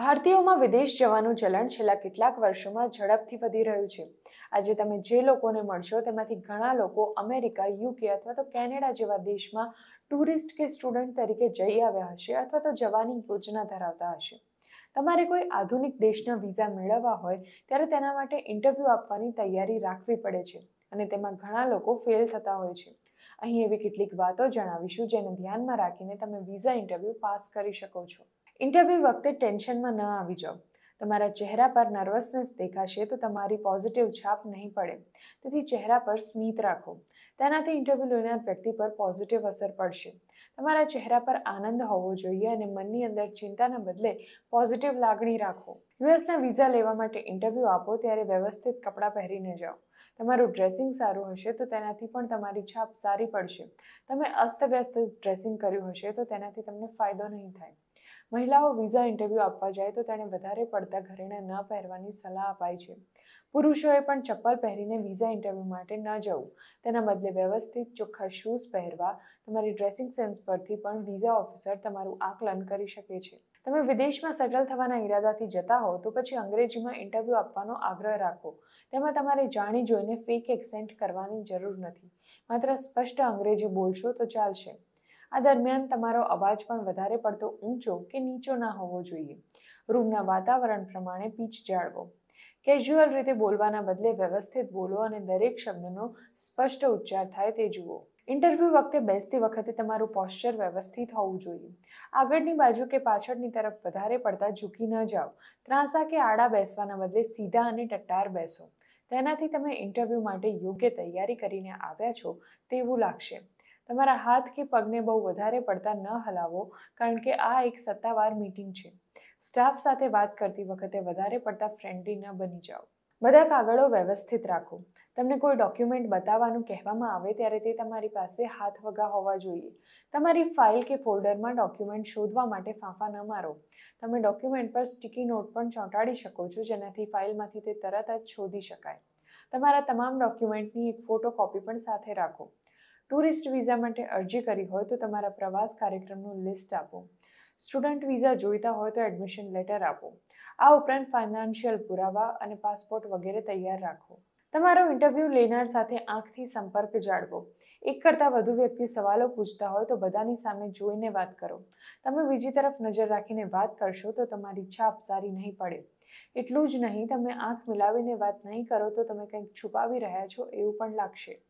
ભારતીયોમાં વિદેશ જવાનું ચલણ છેલ્લા કેટલાક વર્ષોમાં ઝડપથી વધી રહ્યું છે આજે તમે જે લોકોને મળશો તેમાંથી ઘણા લોકો અમેરિકા યુકે અથવા તો કેનેડા જેવા દેશમાં ટુરિસ્ટ કે સ્ટુડન્ટ તરીકે જઈ આવ્યા હશે અથવા તો જવાની યોજના ધરાવતા હશે તમારે કોઈ આધુનિક દેશના વિઝા મેળવવા હોય ત્યારે તેના માટે ઇન્ટરવ્યૂ આપવાની તૈયારી રાખવી પડે છે અને તેમાં ઘણા લોકો ફેલ થતા હોય છે અહીં એવી કેટલીક વાતો જણાવીશું જેને ધ્યાનમાં રાખીને તમે વિઝા ઇન્ટરવ્યૂ પાસ કરી શકો છો ઇન્ટરવ્યૂ વખતે ટેન્શનમાં ન આવી જાઓ તમારા ચહેરા પર નર્વસનેસ દેખાશે તો તમારી પોઝિટિવ છાપ નહીં પડે તેથી ચહેરા પર સ્મિત રાખો તેનાથી ઇન્ટરવ્યૂ લેનાર વ્યક્તિ પર પોઝિટિવ અસર પડશે તમારા ચહેરા પર આનંદ હોવો જોઈએ અને મનની અંદર ચિંતાના બદલે પોઝિટિવ લાગણી રાખો યુએસના વિઝા લેવા માટે ઇન્ટરવ્યૂ આપો ત્યારે વ્યવસ્થિત કપડાં પહેરીને જાઓ તમારું ડ્રેસિંગ સારું હશે તો તેનાથી પણ તમારી છાપ સારી પડશે તમે અસ્તવ્યસ્ત ડ્રેસિંગ કર્યું હશે તો તેનાથી તમને ફાયદો નહીં થાય મહિલાઓ વિઝા ઇન્ટરવ્યૂ આપવા જાય તો તેણે વધારે પડતા ઘરેણા ન પહેરવાની સલાહ અપાય છે પુરુષોએ પણ ચપ્પલ પહેરીને વિઝા ઇન્ટરવ્યૂ માટે ન જવું તેના બદલે વ્યવસ્થિત ચોખ્ખા શૂઝ પહેરવા તમારી ડ્રેસિંગ સેન્સ પરથી પણ વિઝા ઓફિસર તમારું આકલન કરી શકે છે તમે વિદેશમાં સેટલ થવાના ઈરાદાથી જતા હો તો પછી અંગ્રેજીમાં ઇન્ટરવ્યૂ આપવાનો આગ્રહ રાખો તેમાં તમારે જાણી જોઈને ફેક એક્સેન્ટ કરવાની જરૂર નથી માત્ર સ્પષ્ટ અંગ્રેજી બોલશો તો ચાલશે આ દરમિયાન તમારો અવાજ પણ વધારે પડતો ઊંચો કે નીચો ના હોવો જોઈએ રૂમના વાતાવરણ પ્રમાણે પીચ જાળવો કેઝ્યુઅલ રીતે બોલવાના બદલે વ્યવસ્થિત બોલો અને દરેક શબ્દનો સ્પષ્ટ ઉચ્ચાર થાય તે જુઓ ઇન્ટરવ્યૂ વખતે બેસતી વખતે તમારું પોસ્ચર વ્યવસ્થિત હોવું જોઈએ આગળની બાજુ કે પાછળની તરફ વધારે પડતા ઝૂકી ન જાઓ ત્રાંસા કે આડા બેસવાના બદલે સીધા અને ટટ્ટાર બેસો તેનાથી તમે ઇન્ટરવ્યૂ માટે યોગ્ય તૈયારી કરીને આવ્યા છો તેવું લાગશે તમારા હાથ કે પગને બહુ વધારે પડતા ન હલાવો કારણ કે આ એક સત્તાવાર મીટિંગ છે સ્ટાફ સાથે વાત કરતી વખતે વધારે પડતા ફ્રેન્ડલી ન બની જાઓ બધા કાગળો વ્યવસ્થિત રાખો તમને કોઈ ડોક્યુમેન્ટ બતાવવાનું કહેવામાં આવે ત્યારે તે તમારી પાસે હાથ વગા હોવા જોઈએ તમારી ફાઇલ કે ફોલ્ડરમાં ડોક્યુમેન્ટ શોધવા માટે ફાંફા ન મારો તમે ડોક્યુમેન્ટ પર સ્ટીકી નોટ પણ ચોંટાડી શકો છો જેનાથી ફાઇલમાંથી તે તરત જ શોધી શકાય તમારા તમામ ડોક્યુમેન્ટની એક ફોટો કોપી પણ સાથે રાખો ટુરિસ્ટ વિઝા માટે અરજી કરી હોય તો તમારા પ્રવાસ કાર્યક્રમનું લિસ્ટ આપો સ્ટુડન્ટ વિઝા જોઈતા હોય તો એડમિશન લેટર આપો આ ઉપરાંત ફાઇનાન્શિયલ પુરાવા અને પાસપોર્ટ વગેરે તૈયાર રાખો તમારો ઇન્ટરવ્યૂ લેનાર સાથે આંખથી સંપર્ક જાળવો એક કરતાં વધુ વ્યક્તિ સવાલો પૂછતા હોય તો બધાની સામે જોઈને વાત કરો તમે બીજી તરફ નજર રાખીને વાત કરશો તો તમારી છાપ સારી નહીં પડે એટલું જ નહીં તમે આંખ મિલાવીને વાત નહીં કરો તો તમે કંઈક છુપાવી રહ્યા છો એવું પણ લાગશે